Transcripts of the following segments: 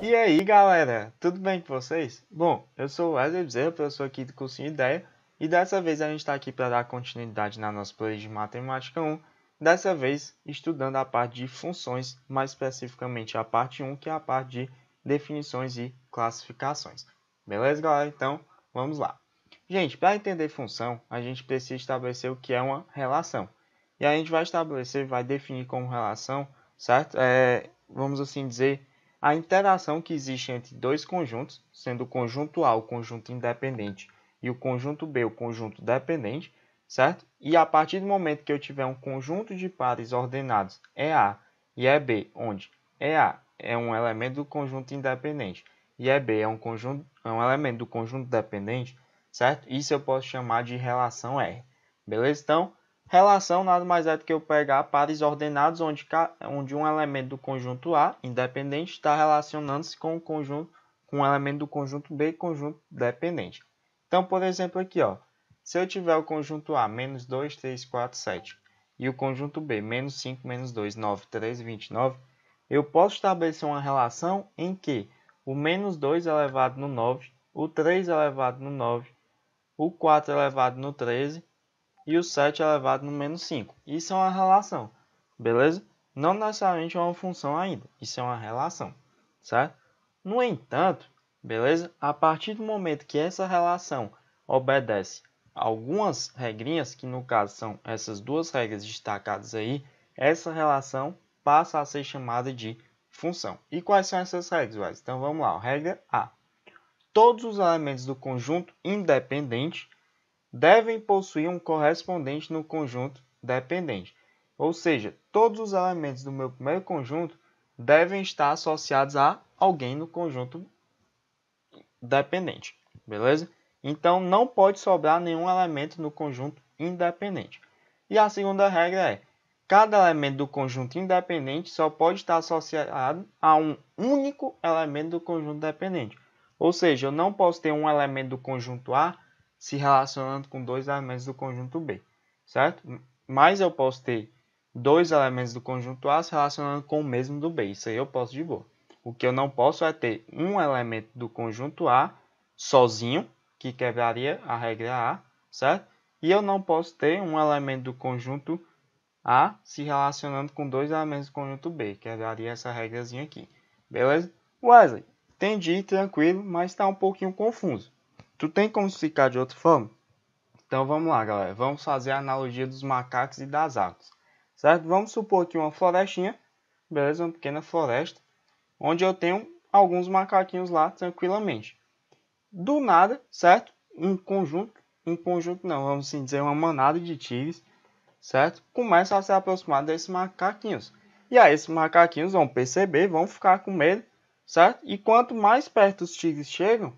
E aí galera, tudo bem com vocês? Bom, eu sou o Wesley Bezerra, professor aqui do cursinho Ideia, e dessa vez a gente está aqui para dar continuidade na nossa playlist de Matemática 1, dessa vez estudando a parte de funções, mais especificamente a parte 1, que é a parte de definições e classificações. Beleza galera? Então, vamos lá. Gente, para entender função, a gente precisa estabelecer o que é uma relação. E a gente vai estabelecer, vai definir como relação, certo? É, vamos assim dizer a interação que existe entre dois conjuntos, sendo o conjunto A o conjunto independente e o conjunto B o conjunto dependente, certo? E a partir do momento que eu tiver um conjunto de pares ordenados EA é e EB, é onde EA é, é um elemento do conjunto independente e EB é um, conjunto, é um elemento do conjunto dependente, certo? Isso eu posso chamar de relação R. Beleza? Então, Relação nada mais é do que eu pegar pares ordenados onde, onde um elemento do conjunto A, independente, está relacionando-se com o conjunto com um elemento do conjunto B, conjunto dependente. Então, por exemplo, aqui, ó, se eu tiver o conjunto A, menos 2, 3, 4, 7, e o conjunto B, menos 5, menos 2, 9, 3, 29, eu posso estabelecer uma relação em que o menos 2 elevado no 9, o 3 elevado no 9, o 4 elevado no 13 e o 7 elevado no menos 5. Isso é uma relação, beleza? Não necessariamente é uma função ainda, isso é uma relação, certo? No entanto, beleza? A partir do momento que essa relação obedece algumas regrinhas, que no caso são essas duas regras destacadas aí, essa relação passa a ser chamada de função. E quais são essas regras? Então vamos lá, regra A. Todos os elementos do conjunto independente devem possuir um correspondente no conjunto dependente. Ou seja, todos os elementos do meu primeiro conjunto devem estar associados a alguém no conjunto dependente, beleza? Então não pode sobrar nenhum elemento no conjunto independente. E a segunda regra é: cada elemento do conjunto independente só pode estar associado a um único elemento do conjunto dependente. Ou seja, eu não posso ter um elemento do conjunto A se relacionando com dois elementos do conjunto B, certo? Mas eu posso ter dois elementos do conjunto A se relacionando com o mesmo do B, isso aí eu posso de boa. O que eu não posso é ter um elemento do conjunto A sozinho, que quebraria a regra A, certo? E eu não posso ter um elemento do conjunto A se relacionando com dois elementos do conjunto B, que quebraria essa regrazinha aqui, beleza? Wesley, entendi, tranquilo, mas está um pouquinho confuso. Tu tem como explicar de outra forma? Então vamos lá, galera. Vamos fazer a analogia dos macacos e das árvores. Certo? Vamos supor aqui uma florestinha, beleza? Uma pequena floresta, onde eu tenho alguns macaquinhos lá tranquilamente. Do nada, certo? Um conjunto, um conjunto não, vamos assim dizer, uma manada de tigres, certo? Começa a se aproximar desses macaquinhos. E aí esses macaquinhos vão perceber, vão ficar com medo, certo? E quanto mais perto os tigres chegam,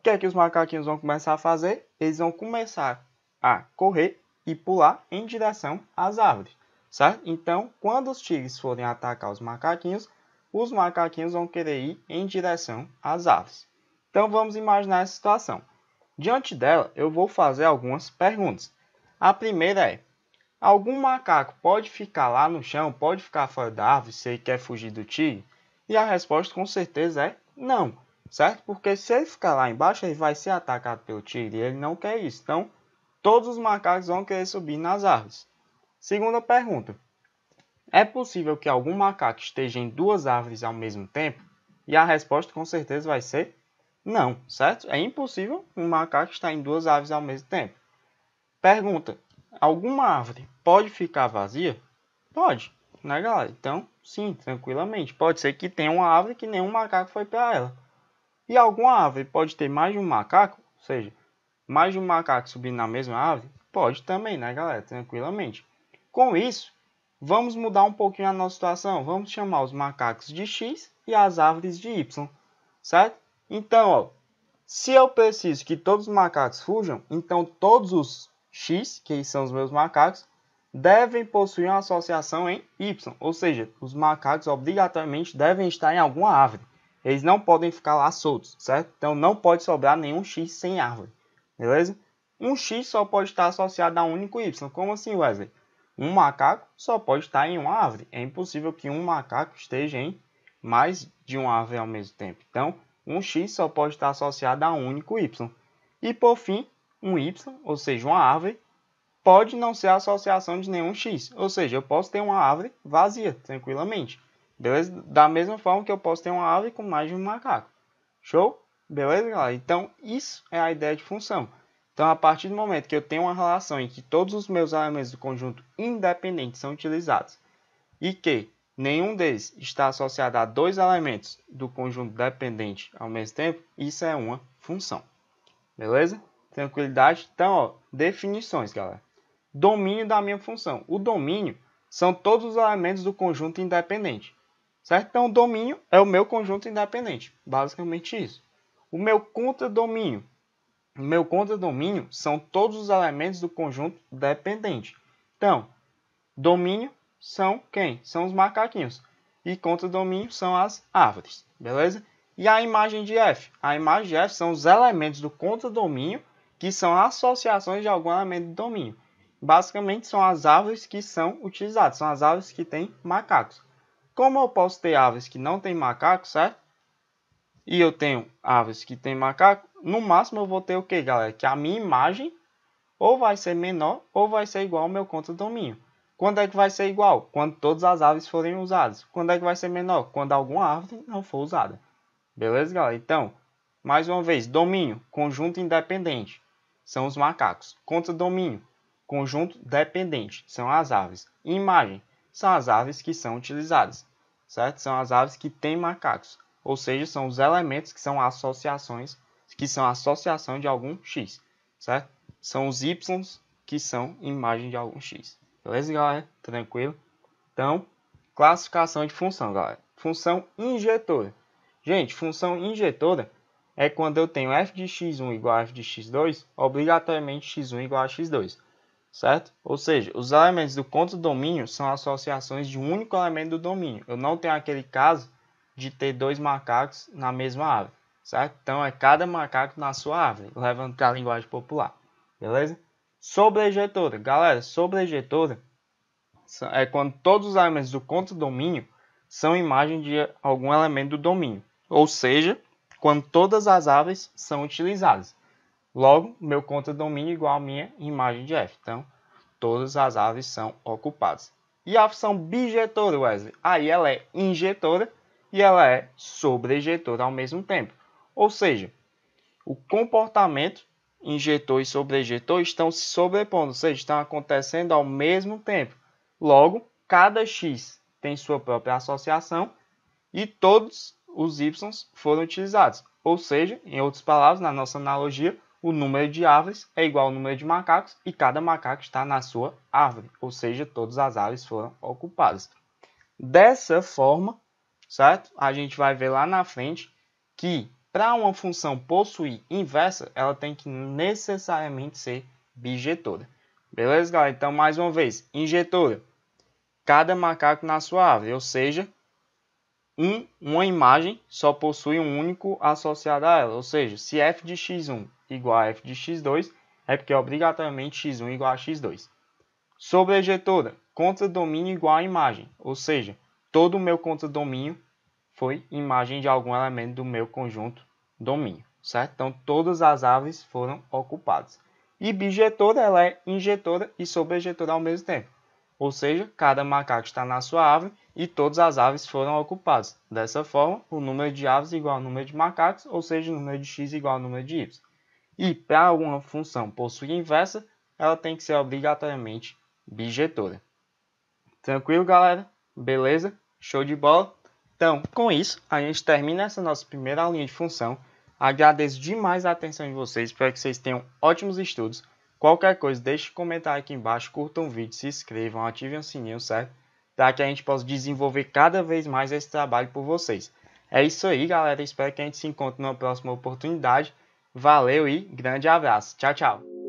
o que é que os macaquinhos vão começar a fazer? Eles vão começar a correr e pular em direção às árvores, certo? Então, quando os tigres forem atacar os macaquinhos, os macaquinhos vão querer ir em direção às árvores. Então, vamos imaginar essa situação. Diante dela, eu vou fazer algumas perguntas. A primeira é: algum macaco pode ficar lá no chão, pode ficar fora da árvore se ele quer fugir do tigre? E a resposta com certeza é não certo? Porque se ele ficar lá embaixo, ele vai ser atacado pelo tigre e ele não quer isso. Então, todos os macacos vão querer subir nas árvores. Segunda pergunta: é possível que algum macaco esteja em duas árvores ao mesmo tempo? E a resposta com certeza vai ser não, certo? É impossível um macaco estar em duas árvores ao mesmo tempo. Pergunta: alguma árvore pode ficar vazia? Pode, né, galera? Então, sim, tranquilamente. Pode ser que tenha uma árvore que nenhum macaco foi para ela. E alguma ave pode ter mais de um macaco? Ou seja, mais de um macaco subindo na mesma ave? Pode também, né, galera? Tranquilamente. Com isso, vamos mudar um pouquinho a nossa situação. Vamos chamar os macacos de X e as árvores de Y, certo? Então, ó, se eu preciso que todos os macacos fujam, então todos os X, que são os meus macacos, devem possuir uma associação em Y, ou seja, os macacos obrigatoriamente devem estar em alguma árvore eles não podem ficar lá soltos, certo? Então não pode sobrar nenhum x sem árvore, beleza? Um x só pode estar associado a um único y. Como assim, Wesley? Um macaco só pode estar em uma árvore. É impossível que um macaco esteja em mais de uma árvore ao mesmo tempo. Então, um x só pode estar associado a um único y. E por fim, um y, ou seja, uma árvore, pode não ser a associação de nenhum x. Ou seja, eu posso ter uma árvore vazia, tranquilamente. Beleza? Da mesma forma que eu posso ter uma ave com mais de um macaco. Show? Beleza, galera? Então, isso é a ideia de função. Então, a partir do momento que eu tenho uma relação em que todos os meus elementos do conjunto independente são utilizados e que nenhum deles está associado a dois elementos do conjunto dependente ao mesmo tempo, isso é uma função. Beleza? Tranquilidade? Então, ó, definições, galera. Domínio da minha função. O domínio são todos os elementos do conjunto independente. Certo? Então, domínio é o meu conjunto independente. Basicamente isso. O meu contra-domínio. O meu contra-domínio são todos os elementos do conjunto dependente. Então, domínio são quem? São os macaquinhos. E contra-domínio são as árvores. Beleza? E a imagem de F? A imagem de F são os elementos do contra-domínio que são associações de algum elemento de domínio. Basicamente, são as árvores que são utilizadas, são as árvores que têm macacos. Como eu posso ter aves que não tem macaco, certo? E eu tenho aves que tem macaco, no máximo eu vou ter o que, galera? Que a minha imagem ou vai ser menor ou vai ser igual ao meu contra domínio. Quando é que vai ser igual? Quando todas as aves forem usadas. Quando é que vai ser menor? Quando alguma árvore não for usada. Beleza, galera? Então, mais uma vez, domínio, conjunto independente, são os macacos. Contra domínio, conjunto dependente, são as aves. Imagem, são as aves que são utilizadas, certo? São as aves que têm macacos, ou seja, são os elementos que são associações, que são associação de algum X, certo? São os Y que são imagem de algum X. Beleza, galera? Tranquilo? Então, classificação de função, galera. Função injetora. Gente, função injetora é quando eu tenho f de x1 igual a f de x2, obrigatoriamente x1 igual a x2 certo? Ou seja, os elementos do contra domínio são associações de um único elemento do domínio. Eu não tenho aquele caso de ter dois macacos na mesma árvore, certo? Então é cada macaco na sua árvore, levando para a linguagem popular, beleza? Sobrejetora, galera, sobrejetora é quando todos os elementos do contra domínio são imagem de algum elemento do domínio, ou seja, quando todas as árvores são utilizadas. Logo, meu contra domínio igual a minha imagem de f. Então, todas as aves são ocupadas. E a função bijetora, Wesley? Aí ela é injetora e ela é sobrejetora ao mesmo tempo. Ou seja, o comportamento injetor e sobrejetor estão se sobrepondo, ou seja, estão acontecendo ao mesmo tempo. Logo, cada x tem sua própria associação e todos os y foram utilizados. Ou seja, em outras palavras, na nossa analogia, o número de árvores é igual ao número de macacos e cada macaco está na sua árvore, ou seja, todas as árvores foram ocupadas. Dessa forma, certo? A gente vai ver lá na frente que para uma função possuir inversa, ela tem que necessariamente ser bijetora. Beleza, galera? Então, mais uma vez, injetora. Cada macaco na sua árvore, ou seja, um, uma imagem só possui um único associado a ela. Ou seja, se f de x1 igual a f de x2 é porque é obrigatoriamente x1 igual a x2. Sobrejetora, contra-domínio igual a imagem, ou seja, todo o meu contra-domínio foi imagem de algum elemento do meu conjunto domínio, certo? Então, todas as aves foram ocupadas. E bijetora, ela é injetora e sobrejetora ao mesmo tempo. Ou seja, cada macaco está na sua árvore e todas as aves foram ocupadas. Dessa forma, o número de aves igual ao número de macacos, ou seja, o número de x igual ao número de y e para uma função possuir inversa, ela tem que ser obrigatoriamente bijetora. Tranquilo, galera? Beleza? Show de bola? Então, com isso, a gente termina essa nossa primeira linha de função. Agradeço demais a atenção de vocês, espero que vocês tenham ótimos estudos. Qualquer coisa, deixe um comentário aqui embaixo, curtam o vídeo, se inscrevam, ativem o sininho, certo? Para que a gente possa desenvolver cada vez mais esse trabalho por vocês. É isso aí, galera. Espero que a gente se encontre numa próxima oportunidade. Valeu e grande abraço. Tchau, tchau.